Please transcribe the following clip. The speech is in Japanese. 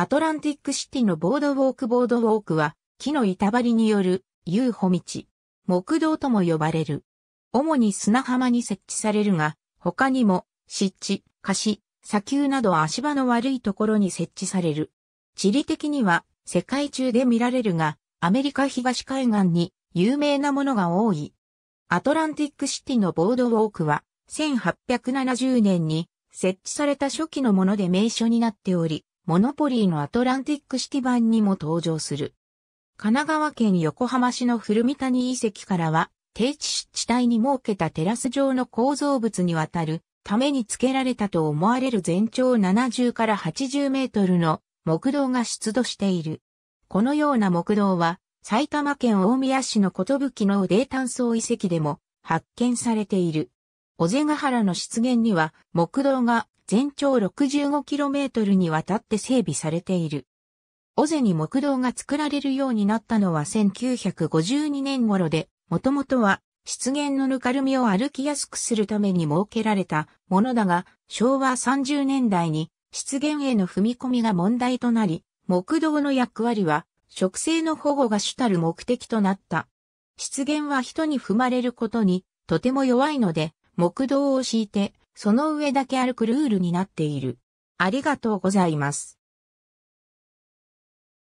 アトランティックシティのボードウォークボードウォークは、木の板張りによる遊歩道、木道とも呼ばれる。主に砂浜に設置されるが、他にも、湿地、貸し、砂丘など足場の悪いところに設置される。地理的には、世界中で見られるが、アメリカ東海岸に有名なものが多い。アトランティックシティのボードウォークは、1870年に設置された初期のもので名所になっており、モノポリーのアトランティック式版にも登場する。神奈川県横浜市の古三谷遺跡からは、低地湿地帯に設けたテラス状の構造物にわたるために付けられたと思われる全長70から80メートルの木道が出土している。このような木道は埼玉県大宮市の寿の泥炭層遺跡でも発見されている。尾瀬ヶ原の湿原には木道が全長 65km にわたって整備されている。尾瀬に木道が作られるようになったのは1952年頃で、もともとは湿原のぬかるみを歩きやすくするために設けられたものだが、昭和30年代に湿原への踏み込みが問題となり、木道の役割は植生の保護が主たる目的となった。湿原は人に踏まれることにとても弱いので、木道を敷いて、その上だけ歩くルールになっている。ありがとうございます。